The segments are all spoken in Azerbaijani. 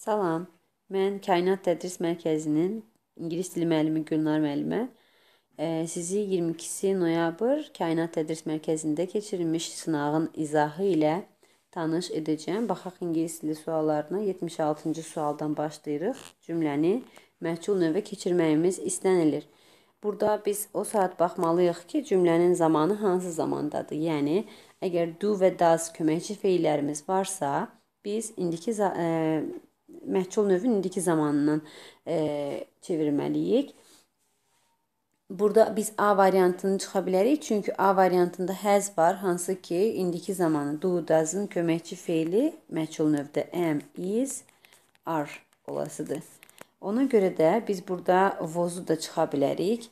Salam, mən Kainat Tədris Mərkəzinin İngilis dili müəllimi Gülnar müəllimə sizi 22 noyabr Kainat Tədris Mərkəzində keçirilmiş sınağın izahı ilə tanış edəcəm. Baxaq ingilis dili suallarına 76-cı sualdan başlayırıq. Cümləni məhcul növə keçirməyimiz istənilir. Burada biz o saat baxmalıyıq ki, cümlənin zamanı hansı zamandadır? Yəni əgər do və does köməkçi feillərimiz varsa, biz indiki e, məhçul növün indiki zamanından e, çevirməliyik. Burada biz A variantını çıxa bilərik, çünki A variantında həz var, hansı ki, indiki zamanı do does-ın köməkçi feili məhçul növdə am, is, are olasıdır. Ona görə də biz burada vozu da çıxa bilərik.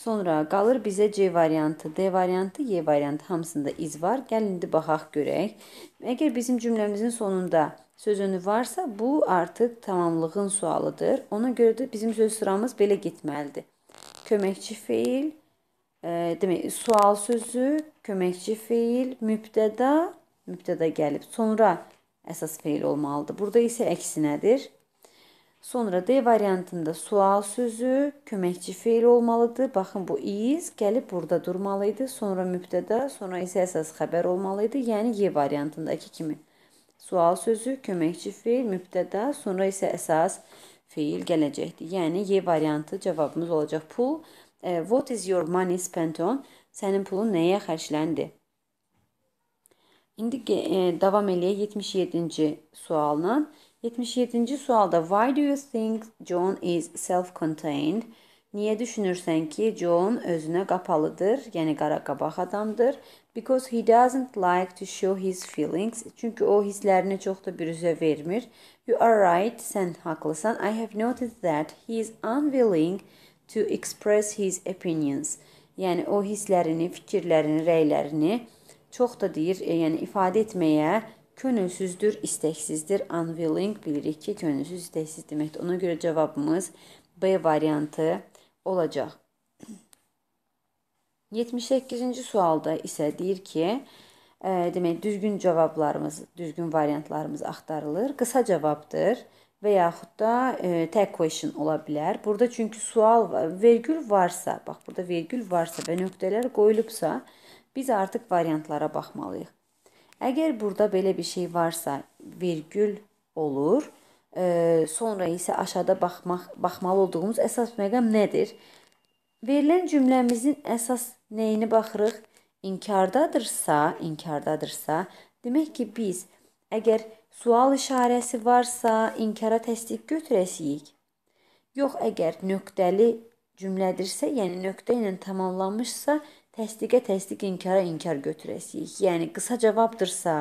Sonra qalır bizə C variantı, D variantı, Y variantı hamısında iz var. Gəl indi baxaq görək. Əgər bizim cümləmizin sonunda söz önü varsa, bu artıq tamamlığın sualıdır. Ona görə də bizim söz sıramız belə getməlidir. Köməkçi feil, e, demək, sual sözü, köməkçi feil, mübtəda, mübtəda gəlib. Sonra əsas feil olmalıdır. Burada isə əksinədir. Sonra D variantında sual sözü köməkçi feil olmalıdır. Baxın bu is gəlib burada durmalıydı. Sonra mübtədə, sonra isə əsas xəbər olmalıydı. Yəni Y variantındakı kimi. Sual sözü köməkçi feil, mübtədə, sonra isə əsas feil gələcəkdir. Yəni Y variantı cavabımız olacaq. Pul e, What is your money spent on? Sənin pulun nəyə xərcləndi? İndi e, davam eləyək 77-ci sualına. 77-ci sualda why do you think John is self-contained? Niyə düşünürsən ki, John özünə qapalıdır, yəni qara qabaq adamdır? Because he doesn't like to show his feelings. Çünki o hisslərini çox da bir üzə vermir. You are right, sən haqlısan. I have noticed that he is unwilling to express his opinions. Yəni o hisslərini, fikirlərini, rəylərini çox da deyir, e, yəni ifadə etməyə Könülsüzdür, istəksizdir. Unwilling bilirik ki, könülsüz, istəksiz deməkdir. Ona görə cavabımız B variantı olacaq. 78-ci sualda isə deyir ki, ə, e, demək düzgün cavablarımız, düzgün variantlarımız axtarılır. Qısa cavabdır və yaxud da ə, e, tag question ola bilər. Burada çünki sual vergül varsa, bax burada vergül varsa və nöqtələr qoyulubsa, biz artıq variantlara baxmalıyıq. Əgər burada belə bir şey varsa, vergül olur. E, sonra isə aşağıda baxmaq baxmalı olduğumuz əsas məqam nədir? Verilən cümləmizin əsas nəyini baxırıq? İnkardadırsa, inkardadırsa, demək ki, biz əgər sual işarəsi varsa, inkara təsdiq götürəsiyik. Yox, əgər nöqtəli cümlədirsə, yəni nöqtə ilə tamamlanmışsa, təsdiqə təsdiq, inkara inkar götürəsiyik. Yəni qısa cavabdırsa,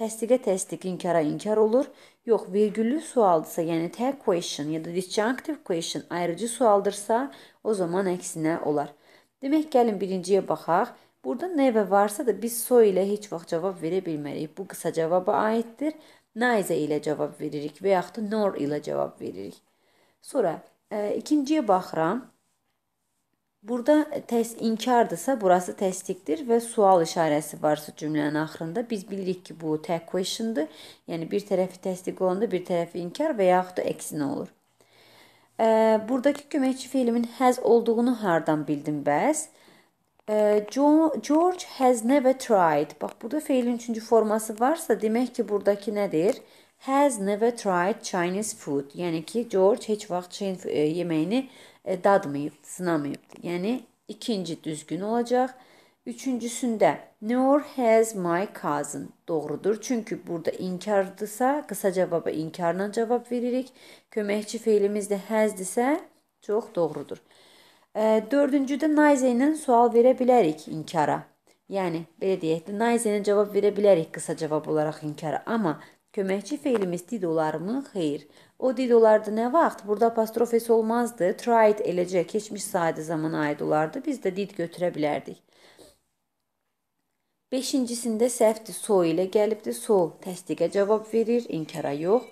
təsdiqə təsdiq, inkara inkar olur. Yox, vergüllü sualdırsa, yəni tag question ya da disjunctive question ayrıcı sualdırsa, o zaman əksinə olar. Demək, gəlin birinciyə baxaq. Burada nəvə varsa da biz so ilə heç vaxt cavab verə bilmərik. Bu qısa cavaba aiddir. Neither ilə cavab veririk və yaxud da nor ilə cavab veririk. Sonra ə, e, ikinciyə baxıram. Burada e, təs inkardırsa, burası təsdiqdir və sual işarəsi varsa cümlənin axırında biz bilirik ki, bu tag question'dır. Yəni bir tərəfi təsdiq olanda bir tərəfi inkar və yaxud da əksinə olur. E, buradakı köməkçi fiilimin has olduğunu hardan bildim bəs? E, George has never tried. Bax, burada feilin üçüncü forması varsa, demək ki, buradakı nədir? Has never tried Chinese food. Yəni ki, George heç vaxt Çin e, yeməyini E, dadmayıbdır, sınamayıbdır. Yəni ikinci düzgün olacaq. Üçüncüsündə nor has my cousin doğrudur. Çünki burada inkardırsa, qısa cavaba inkarla cavab veririk. Köməkçi feilimiz də has-dirsə, çox doğrudur. E, dördüncüdə nice ilə sual verə bilərik inkara. Yəni belə deyək də nice ilə cavab verə bilərik qısa cavab olaraq inkara, amma köməkçi feilimiz did olarmı? Xeyr. O dil olardı ne vaxt? Burada apostrofes olmazdı. Tried eləcək keçmiş sadə zamana aid olardı. Biz də did götürə bilərdik. Beşincisində səhvdir, so ilə gəlibdi. So təsdiqə cavab verir, inkara yox.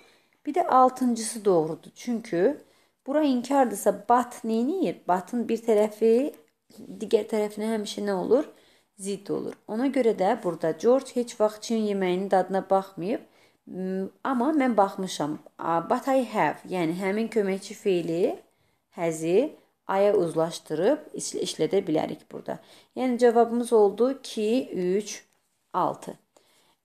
Bir də altıncısı doğrudur. Çünki bura inkardırsa bat neyinir? Batın bir tərəfi digər tərəfinə həmişə nə olur? Zidd olur. Ona görə də burada George heç vaxt Çin yeməyinin dadına baxmayıb Amma mən baxmışam. But I have, yəni həmin köməkçi feili həzi aya uzlaşdırıb işlədə bilərik burada. Yəni cavabımız oldu 2, 3, 6.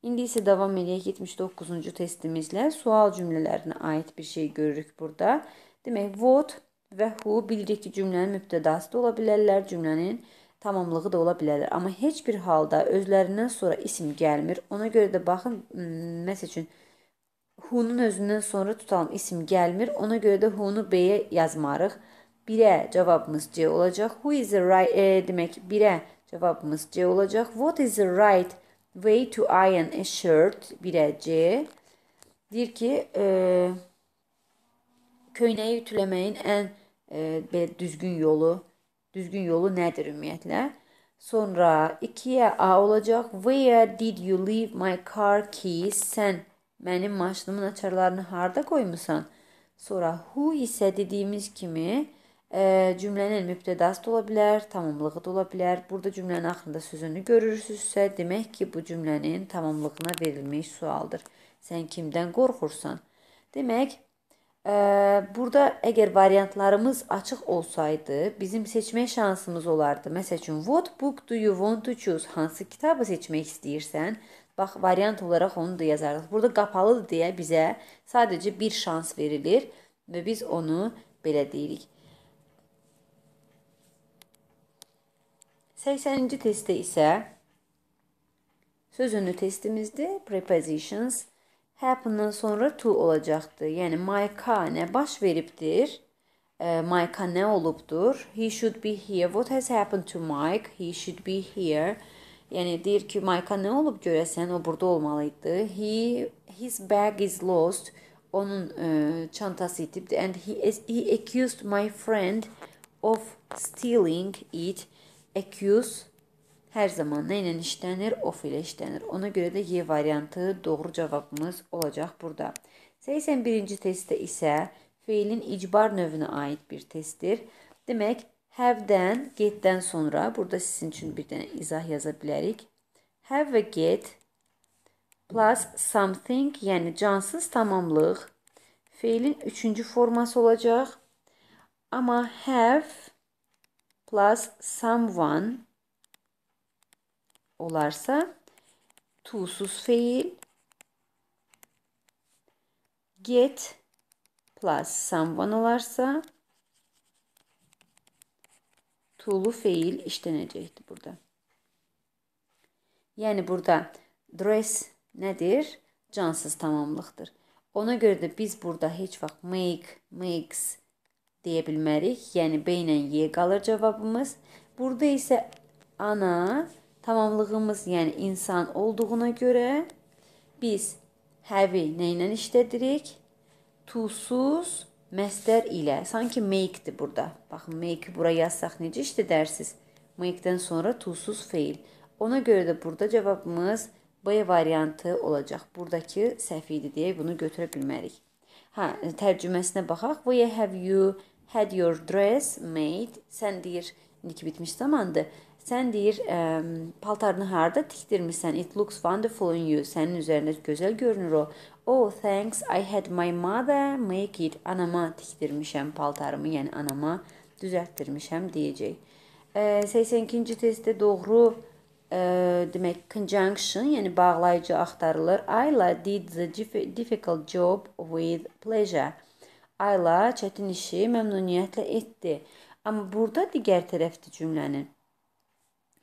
İndi isə davam edək 79-cu testimizlə sual cümlələrinə aid bir şey görürük burada. Demək, what və who bilirik ki, cümlənin mübtədası da ola bilərlər, cümlənin tamamlığı da ola bilər. Amma heç bir halda özlərindən sonra isim gəlmir. Ona görə də baxın, məsəl üçün Hunun özündən sonra tutalım isim gəlmir. Ona görə də Hunu B-yə yazmarıq. 1-ə cavabımız C olacaq. Who is the right e, demək 1-ə cavabımız C olacaq. What is the right way to iron a shirt? 1-ə C. Deyir ki, e, köynəyi ütüləməyin ən e, belə düzgün yolu düzgün yolu nədir ümumiyyətlə? Sonra 2-yə A olacaq. Where did you leave my car keys? Sən mənim maşınımın açarlarını harda qoymusan? Sonra who isə dediyimiz kimi e, cümlənin mübtədası da ola bilər, tamamlığı da ola bilər. Burada cümlənin axırında sözünü görürsüzsə, demək ki, bu cümlənin tamamlığına verilmiş sualdır. Sən kimdən qorxursan? Demək, Burada əgər variantlarımız açıq olsaydı, bizim seçmək şansımız olardı. Məsəl üçün, what book do you want to choose? Hansı kitabı seçmək istəyirsən? Bax, variant olaraq onu da yazarıq. Burada qapalıdır deyə bizə sadəcə bir şans verilir və biz onu belə deyirik. 80-ci testdə isə söz önü testimizdir. Prepositions happen'dan sonra to olacaktı. Yani my ne baş veriptir. E, Mike'a ne oluptur? He should be here. What has happened to Mike? He should be here. Yani deyir ki Mike'a ne olub görəsən? O burada olmalıydı. He his bag is lost. Onun e, çantası itibdi and he is, he accused my friend of stealing it. Accuse Hər zaman nə ilə işlənir? Of ilə işlənir. Ona görə də Y variantı doğru cavabımız olacaq burada. 81-ci testdə isə feilin icbar növünə aid bir testdir. Demək, have-dən, get-dən sonra burada sizin üçün bir dənə izah yaza bilərik. Have və get plus something, yəni cansız tamamlıq feilin üçüncü forması olacaq. Amma have plus someone olarsa to'suz feil get plus someone olarsa to'lu feil işlenecekti burada. Yəni burada dress nədir? Cansız tamamlıqdır. Ona görə də biz burada heç vaxt make, makes deyə bilmərik. Yəni B ilə Y qalır cavabımız. Burada isə ana Tamamlığımız, yəni insan olduğuna görə biz həvi nə ilə işlədirik? Tusuz məstər ilə. Sanki make-dir burada. Baxın, make bura yazsaq necə işlədərsiz? Make-dən sonra tusuz feil. Ona görə də burada cavabımız B variantı olacaq. Buradakı səhv idi deyə bunu götürə bilmərik. Hə, tərcüməsinə baxaq. Where have you had your dress made? Sən deyir, nik bitmiş zamandır. Sən deyir, ə, paltarını harda tikdirmisən? It looks wonderful on you. Sənin üzərində gözəl görünür o. Oh, thanks. I had my mother make it. Anama tikdirmişəm paltarımı, yəni anama düzəltdirmişəm deyəcək. Ə, 82-ci testdə doğru ə, demək conjunction, yəni bağlayıcı axtarılır. Ayla did the difficult job with pleasure. Ayla çətin işi məmnuniyyətlə etdi. Amma burada digər tərəfdir cümlənin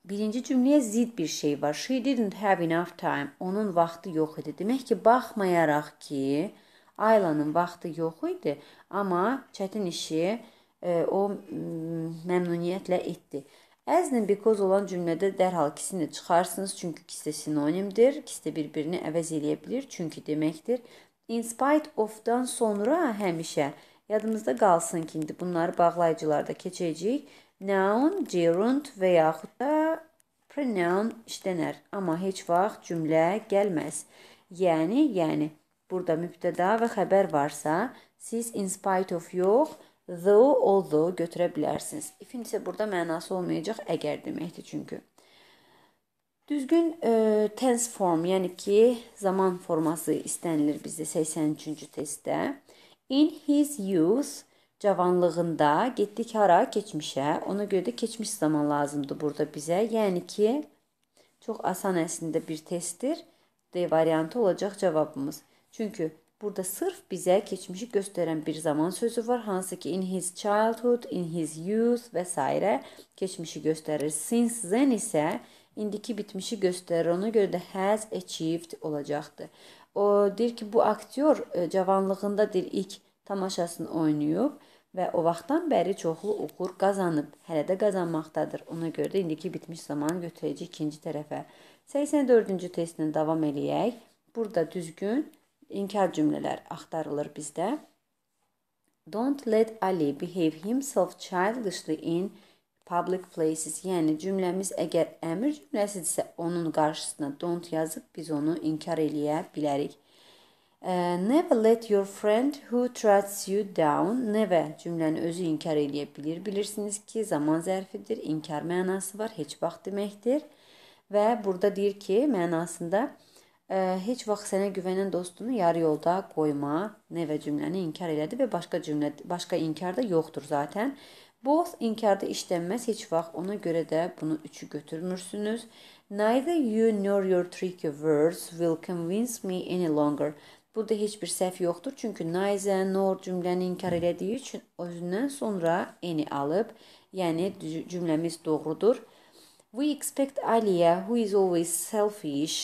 birinci cümləyə zidd bir şey var. She didn't have enough time. Onun vaxtı yox idi. Demək ki, baxmayaraq ki, Aylanın vaxtı yox idi, amma çətin işi e, o məmnuniyyətlə etdi. As and because olan cümlədə dərhal ikisini çıxarsınız, çünki ikisi sinonimdir. İkisi də bir-birini əvəz eləyə bilər, çünki deməkdir. In spite of-dan sonra həmişə yadımızda qalsın ki, indi bunları bağlayıcılarda keçəcəyik Noun, gerund və yaxud da pronoun işlənər, amma heç vaxt cümlə gəlməz. Yəni, yəni burada mübtəda və xəbər varsa, siz in spite of yox, though, although götürə bilərsiniz. Ifin isə burada mənası olmayacaq, əgər deməkdir çünki. Düzgün e, tense form, yəni ki, zaman forması istənilir bizdə 83-cü testdə. In his youth cavanlığında getdik hara? Keçmişə. Ona görə də keçmiş zaman lazımdır burada bizə. Yəni ki, çox asan əslində bir testdir. D variantı olacaq cavabımız. Çünki burada sırf bizə keçmişi göstərən bir zaman sözü var, hansı ki in his childhood, in his youth və s. keçmişi göstərir. Since then isə indiki bitmişi göstərir. Ona görə də has achieved olacaqdır. O deyir ki, bu aktyor e, cavanlığında deyir ilk tamaşasını oynayıb və o vaxtdan bəri çoxlu uğur qazanıb, hələ də qazanmaqdadır. Ona görə də indiki bitmiş zamanı götürəcək ikinci tərəfə. 84-cü testdən davam eləyək. Burada düzgün inkar cümlələr axtarılır bizdə. Don't let Ali behave himself childishly in public places. Yəni cümləmiz əgər əmr cümləsidirsə, onun qarşısına don't yazıb biz onu inkar eləyə bilərik. Uh, never let your friend who trusts you down. Never cümlənin özü inkar eləyə bilər. Bilirsiniz ki, zaman zərfidir. İnkar mənası var, heç vaxt deməkdir. Və burada deyir ki, mənasında uh, heç vaxt sənə güvənən dostunu yarı yolda qoyma. Never cümləni inkar elədi və başqa cümlə başqa inkar da yoxdur zaten. Both inkarda işlənməz heç vaxt. Ona görə də bunu üçü götürmürsünüz. Neither you nor your tricky words will convince me any longer. Burada heç bir səhv yoxdur, çünki naizə nor cümləni inkar elədiyi üçün özündən sonra eni alıb, yəni cümləmiz doğrudur. We expect Aliya who is always selfish.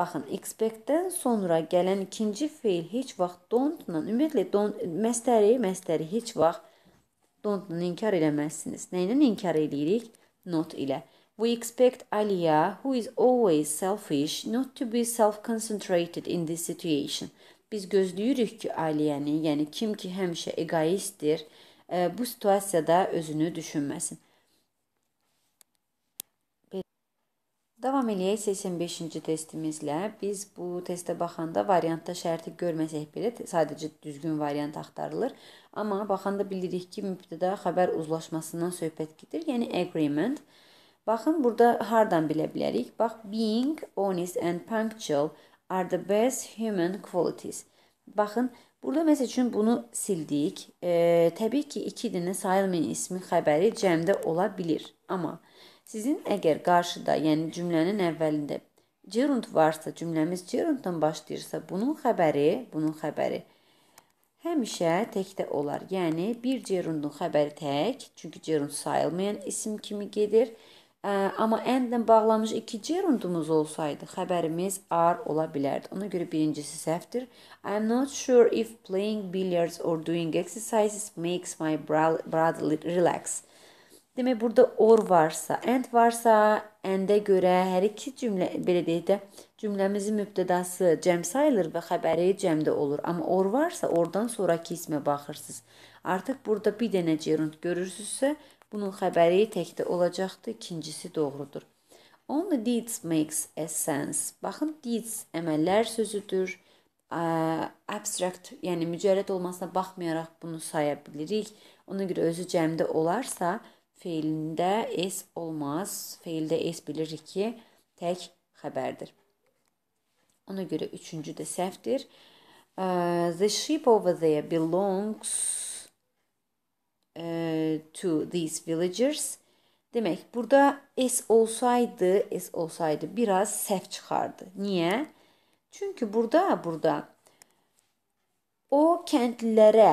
Baxın, expect-dən sonra gələn ikinci feil heç vaxt don't-la, ümumiyyətlə don't məstəri, məstəri heç vaxt don't-la inkar eləməzsiniz. Nə ilə inkar eləyirik? Not ilə. We expect Aliyah, who is always selfish, not to be self-concentrated in this situation. Biz gözləyirik ki, Aliyənin, yəni kim ki həmişə egoistdir, e, bu situasiyada özünü düşünməsin. Davam eləyək 85-ci testimizlə. Biz bu testə baxanda variantda şərti görməsək belə sadəcə düzgün variant axtarılır. Amma baxanda bilirik ki, mübtəda xəbər uzlaşmasından söhbət gedir, yəni agreement. Baxın, burada hardan bilə bilərik? Bax, being honest and punctual are the best human qualities. Baxın, burada məsəl üçün bunu sildik. E, təbii ki, 2 dənə sayılmayan ismin xəbəri cəmdə ola bilər. Amma sizin əgər qarşıda, yəni cümlənin əvvəlində gerund varsa, cümləmiz gerunddan başlayırsa, bunun xəbəri, bunun xəbəri həmişə təkdə olar. Yəni bir gerundun xəbəri tək, çünki gerund sayılmayan isim kimi gedir. Ə, amma endlə bağlamış iki gerundumuz olsaydı xəbərimiz are ola bilərdi. Ona görə birincisi səhvdir. I am not sure if playing billiards or doing exercises makes my body relax. Demək burada or varsa, and varsa, and-ə görə hər iki cümlə belə deyək də cümləmizin mübtədası cəm sayılır və xəbəri cəmdə olur. Amma or varsa, ordan sonrakı ismə baxırsınız. Artıq burada bir dənə gerund görürsünüzsə, Bunun xəbəri təkdə olacaqdı, ikincisi doğrudur. Only deeds makes a sense. Baxın, deeds əməllər sözüdür. Ə, abstract, yəni mücərrəd olmasına baxmayaraq bunu saya bilirik. Ona görə özü cəmdə olarsa, feilində es olmaz. Feildə es bilirik ki, tək xəbərdir. Ona görə üçüncü də səhvdir. Uh, the ship over there belongs E, to these villagers. Demək burada s olsaydı, s olsaydı biraz səhv çıxardı. Niyə? Çünki burada burada o kəndlilərə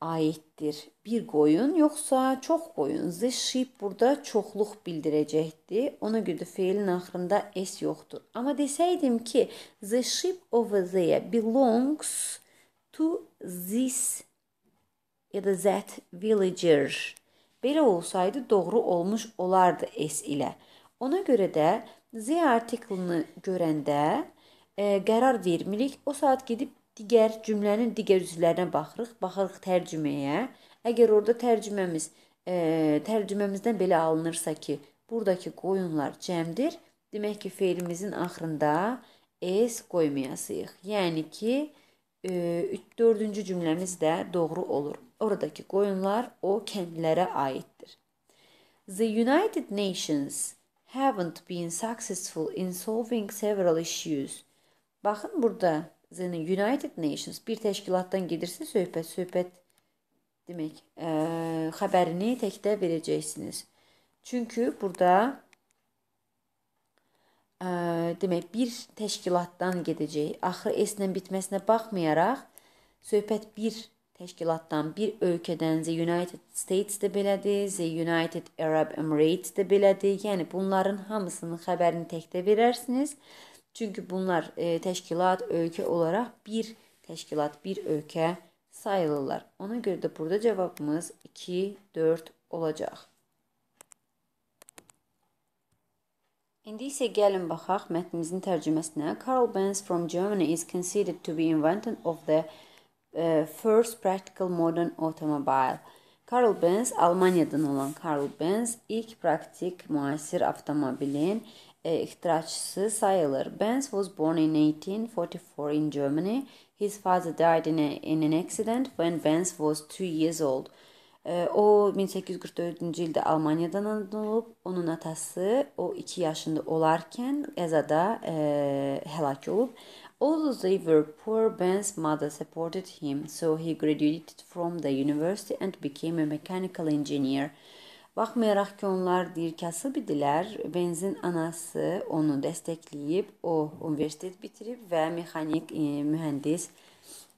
aiddir. Bir qoyun yoxsa çox qoyun? The sheep burada çoxluq bildirəcəkdi. Ona görə də feilin axırında s yoxdur. Amma desəydim ki, the sheep over there belongs to this ya da that villager. Belə olsaydı doğru olmuş olardı s ilə. Ona görə də z artiklini görəndə e, qərar vermirik. O saat gedib digər cümlənin digər üzvlərinə baxırıq, baxırıq tərcüməyə. Əgər orada tərcüməmiz e, tərcüməmizdən belə alınırsa ki, buradakı qoyunlar cəmdir, demək ki, fe'limizin axırında s qoymayasıyıq. Yəni ki, dördüncü cümləmiz də doğru olur. Oradakı qoyunlar o kəndlərə aiddir. The United Nations haven't been successful in solving several issues. Baxın burada the United Nations bir təşkilatdan gedirsə söhbət söhbət demək, ə, xəbərini təkdə verəcəksiniz. Çünki burada ə, demək bir təşkilatdan gedəcək. Axırı S-lə bitməsinə baxmayaraq söhbət bir təşkilatdan, bir ölkədən, the United States də belədir, the United Arab Emirates də belədir. Yəni bunların hamısının xəbərini təkdə verərsiniz. Çünki bunlar e, təşkilat, ölkə olaraq bir təşkilat, bir ölkə sayılırlar. Ona görə də burada cavabımız 2, 4 olacaq. İndi isə gəlin baxaq mətnimizin tərcüməsinə. Carl Benz from Germany is considered to be inventor of the uh, first practical modern automobile. Carl Benz Almaniyadan olan Carl Benz ilk praktik müasir avtomobilin e, ixtiraçısı sayılır. Benz was born in 1844 in Germany. His father died in, a, in an accident when Benz was 2 years old. O 1844-cü ildə Almaniyadan anadan Onun atası o 2 yaşında olarkən qəzada ə, e, həlak olub. Although they were poor, Ben's mother supported him, so he graduated from the university and became a mechanical engineer. Baxmayaraq ki, onlar deyir kasıb idilər, Benzin anası onu dəstəkləyib, o universitet bitirib və mexanik e, mühəndis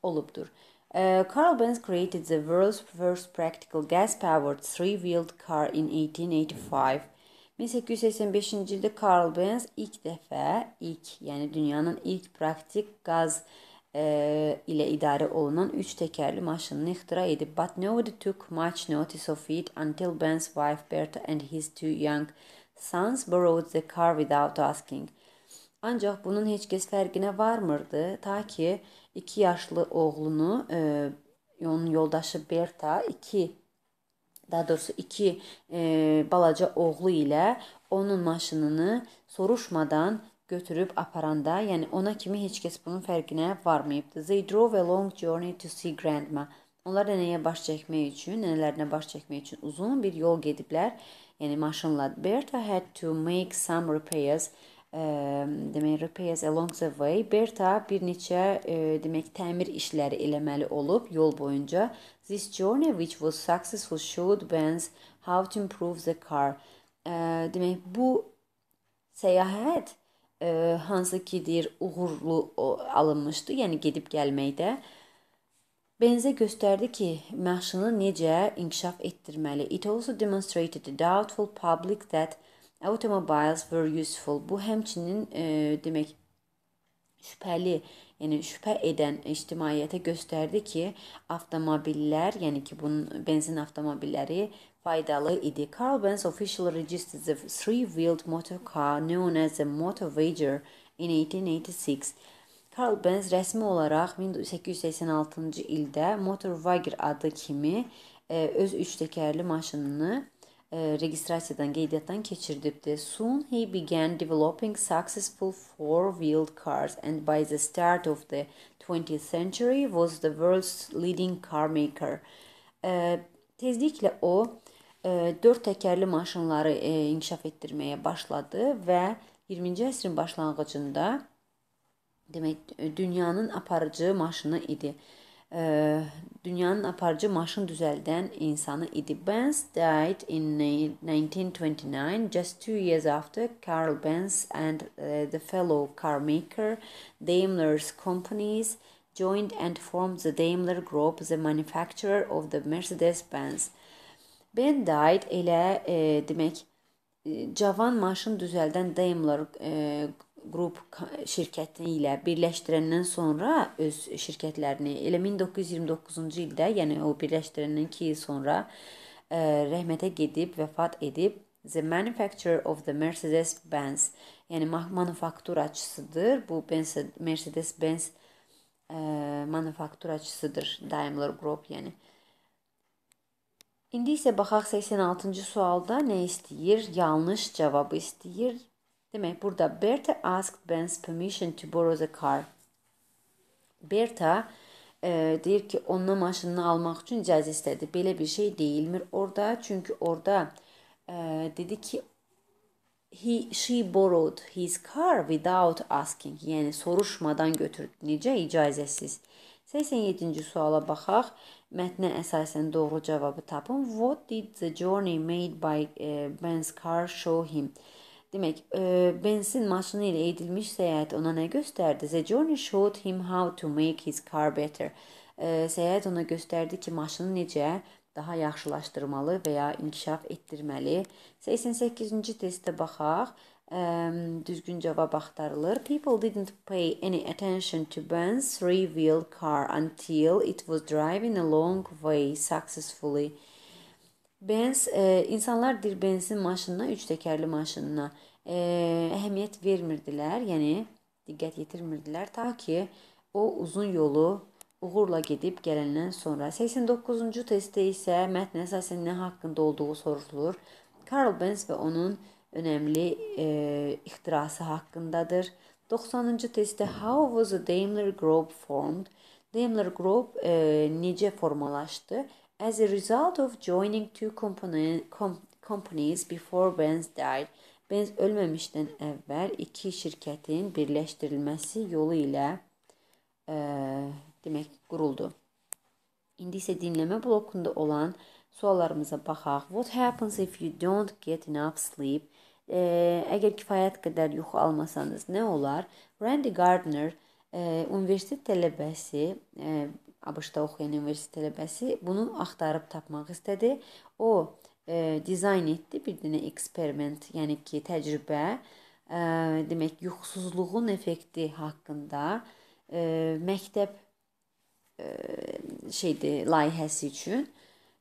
olubdur. Uh, Carl Benz created the world's first practical gas-powered three-wheeled car in 1885. 1885 yılda Carl Benz ilk defa ilk yani dünyanın ilk praktik gaz e, ile idare olunan üç tekerli maşınını ihtira edip but nobody took much notice of it until Benz's wife Bertha and his two young sons borrowed the car without asking. Ancak bunun hiç kes farkına varmırdı ta ki 2 yaşlı oğlunu e, onun yoldaşı Berta 2 daha doğrusu iki e, balaca oğlu ilə onun maşınını soruşmadan götürüb aparanda, yəni ona kimi heç kəs bunun fərqinə varmayıbdı. They drove a long journey to see grandma. Onlar nənəyə baş çəkmək üçün, nənələrinə baş çəkmək üçün uzun bir yol gediblər. Yəni maşınla. Bertha had to make some repairs demək repairs along the way Berta bir neçə ə, demək təmir işləri eləməli olub yol boyunca. This journey which was successful showed Benz how to improve the car. Ə, demək bu səyahət ə, hansı ki deyir uğurlu o, alınmışdı, yəni gedib gəlməkdə. Benzə göstərdi ki, maşını necə inkişaf etdirməli. It also demonstrated the doubtful public that Automobiles were useful. Bu həmçinin e, demək şübhəli, yəni şübhə edən ictimaiyyətə göstərdi ki, avtomobillər, yəni ki, bunun benzin avtomobilləri faydalı idi. Carl Benz officially registered the three-wheeled motor car known as the Motor Voyager in 1886. Carl Benz rəsmi olaraq 1886-cı ildə Motor Voyager adı kimi e, öz üç təkərli maşınını E, registrasiyadan, qeydiyyatdan keçirdibdi. Soon he began developing successful four-wheeled cars and by the start of the 20th century was the world's leading car maker. E, tezliklə o e, dörd təkərli maşınları e, inkişaf etdirməyə başladı və 20-ci əsrin başlanğıcında demək dünyanın aparıcı maşını idi. E, Ee, dünyanın aparıcı maşın düzəldən insanı idi. Benz died in 1929, just two years after Carl Benz and uh, the fellow car maker Daimler's companies joined and formed the Daimler Group, the manufacturer of the Mercedes-Benz. Ben died ile e, demək e, cavan maşın düzəldən Daimler e, qrup şirkəti ilə birləşdirəndən sonra öz şirkətlərini elə 1929-cu ildə, yəni o birləşdirəndən 2 il sonra ə, e, rəhmətə gedib, vəfat edib The manufacturer of the Mercedes-Benz, yəni manufakturaçısıdır. Bu Mercedes-Benz e, manufakturaçısıdır Daimler Group, yəni. İndi isə baxaq 86-cı sualda nə istəyir? Yanlış cavabı istəyir. Demək, burada e Bertha asked Ben's permission to borrow the car. Bertha e, deyir ki, onun maşınını almaq üçün icazə istədi. Belə bir şey deyilmir orada, çünki orada e, dedi ki, he she borrowed his car without asking, yəni soruşmadan götürdü. Necə icazəsiz? 87-ci suala baxaq. Mətnə əsasən e doğru cavabı tapın. What did the journey made by uh, Ben's car show him? Demək, e, benzin maşını ilə edilmiş səyahət ona nə göstərdi? The journey showed him how to make his car better. E, səyahət ona göstərdi ki, maşını necə daha yaxşılaşdırmalı və ya inkişaf etdirməli. 88-ci testə baxaq. Ə, e, düzgün cavab axtarılır. People didn't pay any attention to Ben's three-wheel car until it was driving a long way successfully. Benz, e, insanlar bir benzin maşınına, üç təkərli maşınına e, əhəmiyyət vermirdilər, yəni diqqət yetirmirdilər ta ki o uzun yolu uğurla gedib gələndən sonra 89-cu testdə isə mətn əsasən nə haqqında olduğu soruşulur. Karl Benz və onun önəmli e, ixtirası haqqındadır. 90-cı testdə How was the Daimler Group formed? Daimler Group e, necə formalaşdı? As a result of joining two company, com, companies before Benz died, Benz ölməmişdən əvvəl iki şirkətin birləşdirilməsi yolu ilə ə, e, demək quruldu. İndi isə dinləmə blokunda olan suallarımıza baxaq. What happens if you don't get enough sleep? Ə, e, əgər kifayət qədər yuxu almasanız nə olar? Randy Gardner ə, e, universitet tələbəsi ə, ABŞ-da oxuyan universitet tələbəsi bunu axtarıb tapmaq istədi. O e, dizayn etdi bir dənə eksperiment, yəni ki, təcrübə, e, demək yuxusuzluğun effekti haqqında e, məktəb e, şeydi layihəsi üçün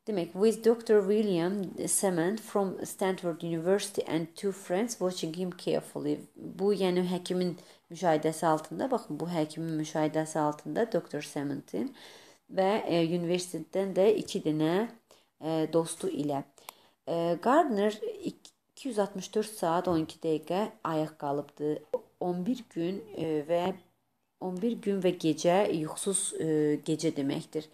Demək, with Dr. William Cement from Stanford University and two friends watching him carefully. Bu, yəni həkimin e, müşahidəsi altında, baxın bu həkimin müşahidəsi altında doktor Sementin və e, universitetdən də 2 dənə e, dostu ilə e, Gardner 264 saat 12 dəqiqə ayaq qalıbdı. 11 gün e, və 11 gün və gecə yuxusuz e, gecə deməkdir.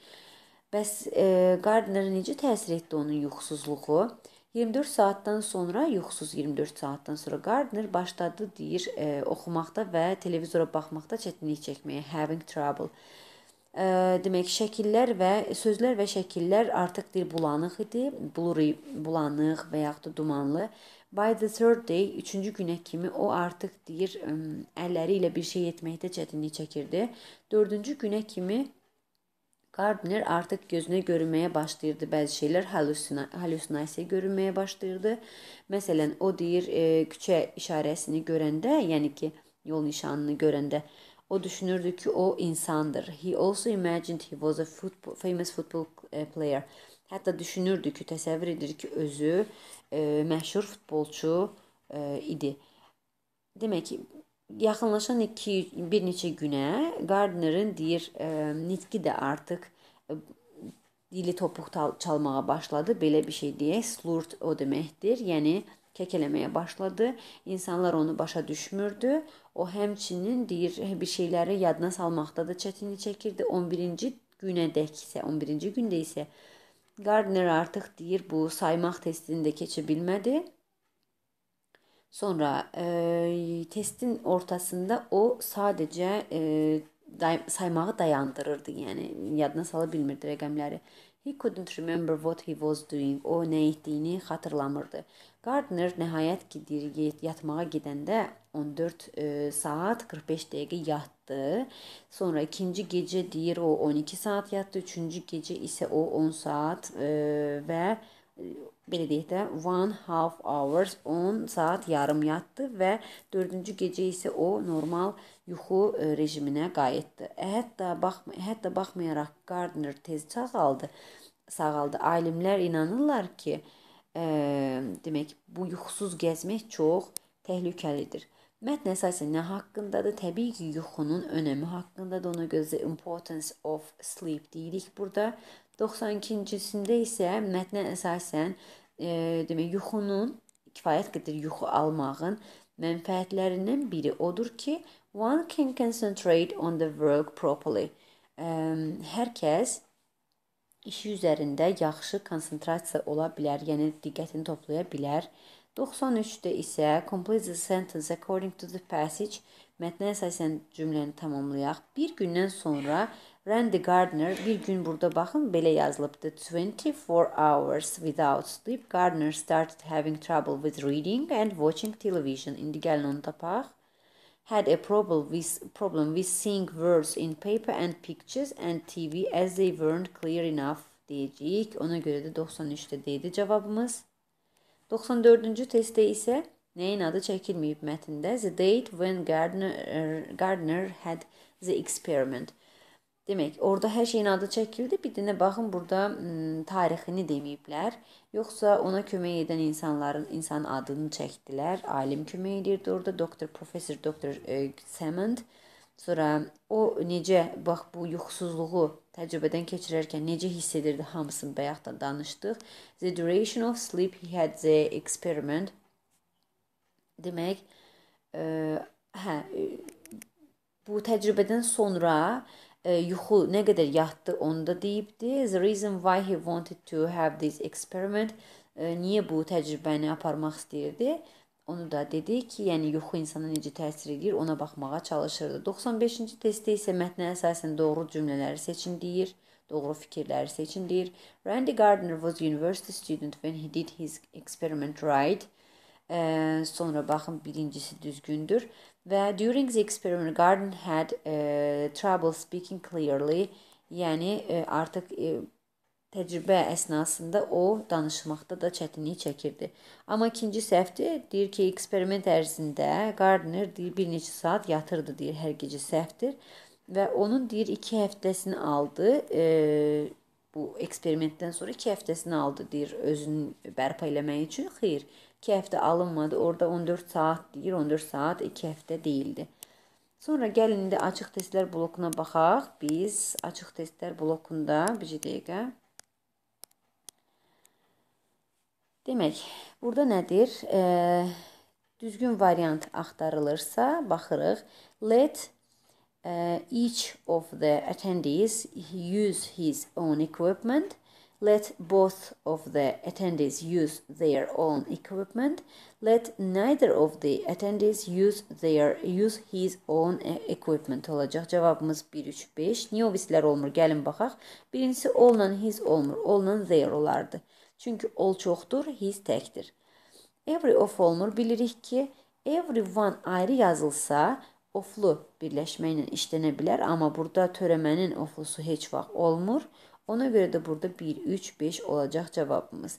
Bəs e, Gardner necə təsir etdi onun yuxusuzluğu? E, 24 saatdan sonra, yoxsuz 24 saatdan sonra Gardner başladı deyir, e, oxumaqda və televizora baxmaqda çətinlik çəkməyə, having trouble. E, demək, şəkillər və sözlər və şəkillər artıq dil bulanıq idi, blurry, bulanıq və yaxud da dumanlı. By the third day, 3-cü günə kimi o artıq deyir, əlləri ilə bir şey etməkdə çətinlik çəkirdi. 4-cü günə kimi Gardner artıq gözünə görünməyə başlayırdı bəzi şeylər, halüsina halüsinasiya görünməyə başlayırdı. Məsələn, o deyir, e, küçə işarəsini görəndə, yəni ki, yol nişanını görəndə o düşünürdü ki, o insandır. He also imagined he was a football, famous football e, player. Hətta düşünürdü ki, təsəvvür edir ki, özü e, məşhur futbolçu e, idi. Demək ki, yaxınlaşan iki, bir neçə günə Gardnerin deyir, e, nitqi də artıq e, dili topuq çalmağa başladı. Belə bir şey deyək, slurt o deməkdir. Yəni kəkələməyə başladı. İnsanlar onu başa düşmürdü. O həmçinin deyir, bir şeyləri yadına salmaqda da çətinlik çəkirdi. 11-ci günədək isə, 11-ci gündə isə Gardner artıq deyir, bu saymaq testini də keçə bilmədi Sonra e, testin ortasında o sadəcə e, day saymağı dayandırırdı. Yəni yadına sala bilmirdi rəqəmləri. He couldn't remember what he was doing. O nə etdiyini xatırlamırdı. Gardner nəhayət ki, yatmağa gedəndə 14 e, saat 45 dəqiqə yatdı. Sonra ikinci gecə deyir o 12 saat yatdı, üçüncü gecə isə o 10 saat e, və beləliklə one half hours 10 saat yarım yatdı və 4-cü gecə isə o normal yuxu e, rejiminə qayıtdı. E, hətta baxma, e, hətta baxmayaraq Gardner tez sağaldı. Sağaldı. Alimlər inanırlar ki, ə, demək bu yuxusuz gəzmək çox təhlükəlidir. Mətn əsasən nə haqqındadır? Təbii ki, yuxunun önəmi haqqındadır. Ona görə the importance of sleep deyirik burada. 92-cisində isə mətnə əsasən e, demək, yuxunun kifayət qədər yuxu almağın mənfəətlərindən biri odur ki, one can concentrate on the work properly. E, hər kəs işi üzərində yaxşı konsentrasiya ola bilər, yəni diqqətini toplaya bilər. 93-də isə complete the sentence according to the passage mətnə əsasən cümləni tamamlayaq. Bir gündən sonra Randy Gardner bir gün burada baxın belə yazılıbdı. 24 hours without sleep Gardner started having trouble with reading and watching television. İndi gəlin onu tapaq. Had a problem with problem with seeing words in paper and pictures and TV as they weren't clear enough deyəcəyik. Ona görə də 93-də deyildi cavabımız. 94-cü testdə isə Nəyin adı çəkilməyib mətndə? The date when Gardner, er, Gardner had the experiment. Demək, orada hər şeyin adı çəkildi. Bir dənə baxın burada tarixini deməyiblər. Yoxsa ona kömək edən insanların insan adını çəkdilər. Alim kömək edirdi orada, doktor, professor, doktor e, Samond. Sonra o necə bax bu yuxusuzluğu təcrübədən keçirərkən necə hiss edirdi hamısını bayaq da danışdıq. The duration of sleep he had the experiment. Demək, e, hə, e, bu təcrübədən sonra E, yuxu nə qədər yatdı onu da deyibdi. The reason why he wanted to have this experiment e, niyə bu təcrübəni aparmaq istəyirdi? Onu da dedi ki, yəni yuxu insana necə təsir edir, ona baxmağa çalışırdı. 95-ci testdə isə mətnə əsasən doğru cümlələri seçin deyir, doğru fikirləri seçin deyir. Randy Gardner was university student when he did his experiment right. Ə, e, sonra baxın birincisi düzgündür. Və during the experiment Garden had e, trouble speaking clearly. Yəni e, artıq e, təcrübə əsnasında o danışmaqda da çətinlik çəkirdi. Amma ikinci səhvdir, deyir ki, eksperiment ərzində Gardner deyir bir neçə saat yatırdı deyir hər gecə səhvdir və onun deyir 2 həftəsini aldı. E, bu eksperimentdən sonra 2 həftəsini aldı deyir özünü bərpa eləmək üçün. Xeyr, 2 həftə alınmadı. Orada 14 saat deyir, 14 saat 2 həftə deyildi. Sonra gəlin indi açıq testlər blokuna baxaq. Biz açıq testlər blokunda bir dəqiqə. Demək, burada nədir? E, düzgün variant axtarılırsa, baxırıq. Let e, each of the attendees use his own equipment Let both of the attendees use their own equipment. Let neither of the attendees use their use his own eh, equipment olacaq. Cavabımız 1 3 5. Niyə o bizlər olmur? Gəlin baxaq. Birincisi onunla his olmur. Onunla their olardı. Çünki ol çoxdur, his təkdir. Every of olmur. Bilirik ki, everyone ayrı yazılsa oflu birləşmə ilə işlənə bilər, amma burada törəmənin oflusu heç vaxt olmur. Ona görə də burada 1, 3, 5 olacaq cavabımız.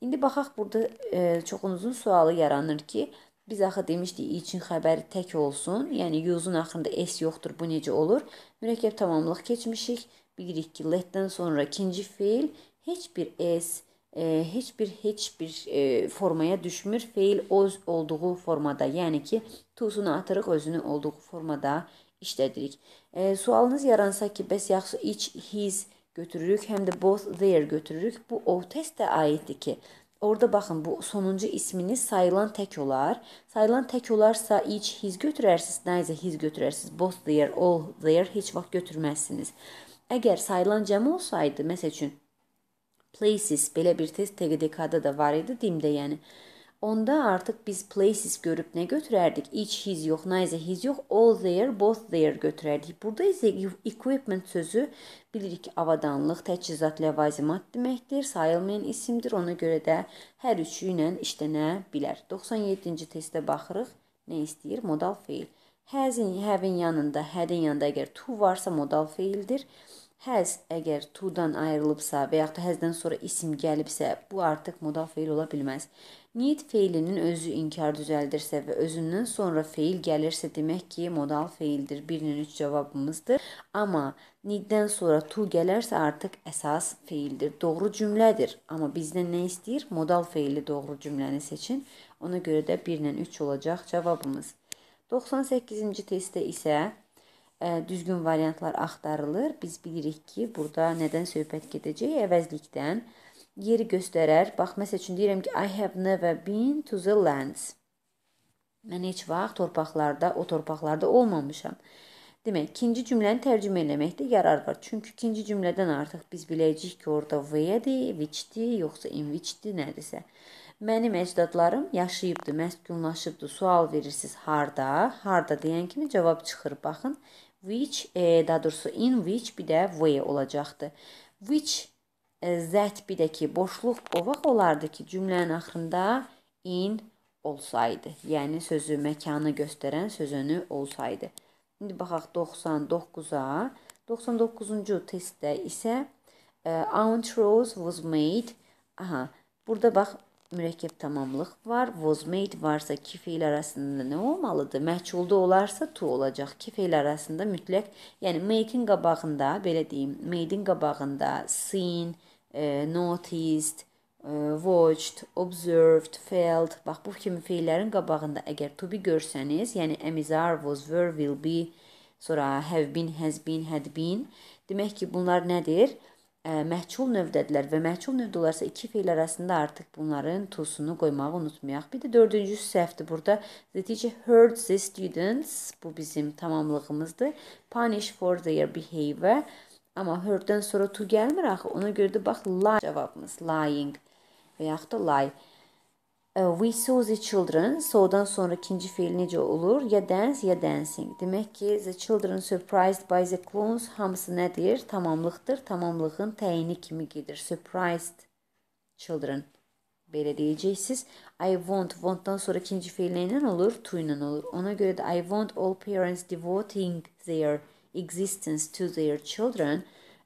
İndi baxaq burada e, çoxunuzun sualı yaranır ki, biz axı demişdik için xəbəri tək olsun, yəni yuzun axırında s yoxdur, bu necə olur? Mürəkkəb tamamlıq keçmişik. Bilirik ki, letdən sonra ikinci feil heç bir s, e, heç bir heç bir e, formaya düşmür. Feil öz olduğu formada, yəni ki, tusunu atırıq özünü olduğu formada işlədirik. E, sualınız yaransa ki, bəs yaxşı iç, his, götürürük, həm də both there götürürük. Bu o testə aiddir ki, Orda baxın bu sonuncu isminiz sayılan tək olar. Sayılan tək olarsa each his götürərsiniz, nice his götürərsiniz. Both there, all there heç vaxt götürməzsiniz. Əgər sayılan cəm olsaydı, məsəl üçün places belə bir test TGDK-da da var idi, dimdə yəni. Onda artıq biz places görüb nə götürərdik? Each his yox, neither his yox, all there, both there götürərdik. Burada isə equipment sözü bilirik ki, avadanlıq, təchizat, ləvazimat deməkdir. Sayılmayan isimdir. Ona görə də hər üçü ilə işlənə bilər. 97-ci testə baxırıq. Nə istəyir? Modal feil. Has-in, have-in yanında, had-in yanında əgər to varsa modal feildir. Has əgər to-dan ayrılıbsa və yaxud da has-dan sonra isim gəlibsə, bu artıq modal feil ola bilməz. Niyet feilinin özü inkar düzəldirsə və özündən sonra feil gəlirsə demək ki, modal feildir. 1-nin 3 cavabımızdır. Amma niddən sonra to gələrsə artıq əsas feildir. Doğru cümlədir. Amma bizdən nə istəyir? Modal feili doğru cümləni seçin. Ona görə də 1-nin 3 olacaq cavabımız. 98-ci testdə isə ə, e, düzgün variantlar axtarılır. Biz bilirik ki, burada nədən söhbət gedəcək? Əvəzlikdən yeri göstərər. Bax, məsəl üçün deyirəm ki, I have never been to the lands. Mən heç vaxt torpaqlarda, o torpaqlarda olmamışam. Demək, ikinci cümləni tərcümə eləməkdə yarar var. Çünki ikinci cümlədən artıq biz biləcəyik ki, orada where-dir, which-dir, yoxsa in which-dir, nədirsə. Mənim əcdadlarım yaşayıbdı, məskunlaşıbdı. Sual verirsiniz, harda? Harda deyən kimi cavab çıxır. Baxın, which, e, daha doğrusu in which bir də where olacaqdı. Which zət bir də ki, boşluq o vaxt olardı ki, cümlənin axırında in olsaydı. Yəni sözü məkanı göstərən sözünü olsaydı. İndi baxaq 99-a. 99-cu testdə isə Auntrose was made. Aha, burada bax mürəkkəb tamamlıq var. Was made varsa iki feil arasında nə olmalıdır? Məchulda olarsa to olacaq. İki feil arasında mütləq, yəni make-in qabağında, belə deyim, made-in qabağında seen Uh, noticed, uh, watched, observed, felt. Bax bu kimi feillərin qabağında əgər to be görsəniz, yəni am is are, was were, will be, sonra have been, has been, had been. Demək ki, bunlar nədir? Ə, məhçul növdədirlər və məhçul növdə olarsa iki feil arasında artıq bunların tusunu qoymağı unutmayaq. Bir də dördüncüsü səhvdir. Burada the teacher heard the students bu bizim tamamlığımızdır. Punish for their behavior Amma hördən sonra to gəlmir axı. Ona görə də bax lie cavabımız lying və yaxud da lie. E, we saw the children. So-dan sonra ikinci feil necə olur? Ya dance, ya dancing. Demək ki, the children surprised by the clowns hamısı nədir? Tamamlıqdır. Tamamlığın təyini kimi gedir. Surprised children. Belə deyəcəksiniz. I want, want-dan sonra ikinci feil nə ilə olur? To ilə olur. Ona görə də I want all parents devoting their existence to their children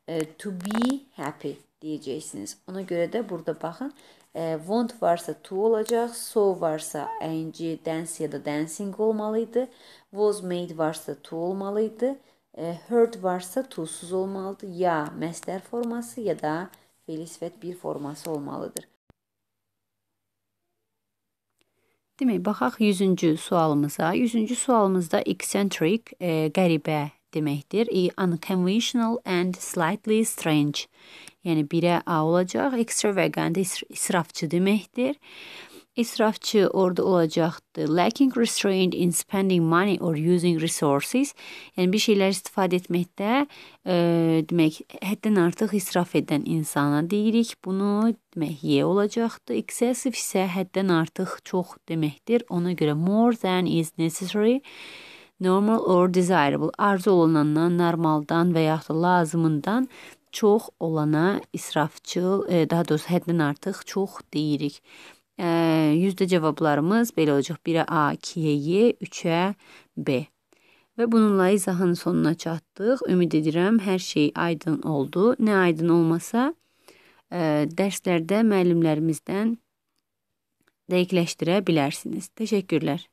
e, to be happy deyəcəksiniz. Ona görə də burada baxın, e, want varsa to olacaq, so varsa ing, dance ya da dancing olmalı idi. Was made varsa to olmalı idi. E, heard varsa tosuz olmalıdır. Ya məzdər forması ya da feil sifət bir forması olmalıdır. Demək, baxaq 100-cü sualımıza. 100-cü sualımızda eccentric, e, qəribə deməkdir. E unconventional and slightly strange. Yəni birə A olacaq. Extravagant israfçı deməkdir. İsrafçı orada olacaqdı. Lacking restraint in spending money or using resources. Yəni bir şeylər istifadə etməkdə e, demək həddən artıq israf edən insana deyirik. Bunu demək Y olacaqdı. Excessive isə həddən artıq çox deməkdir. Ona görə more than is necessary normal or desirable arzu olunandan, normaldan və yaxud da lazımından çox olana israfçıl, e, daha doğrusu həddən artıq çox deyirik. E, yüzdə cavablarımız belə olacaq. 1-ə A, 2-yə Y, 3-ə B. Və bununla izahın sonuna çatdıq. Ümid edirəm hər şey aydın oldu. Nə aydın olmasa, e, dərslərdə müəllimlərimizdən dəqiqləşdirə bilərsiniz. Təşəkkürlər.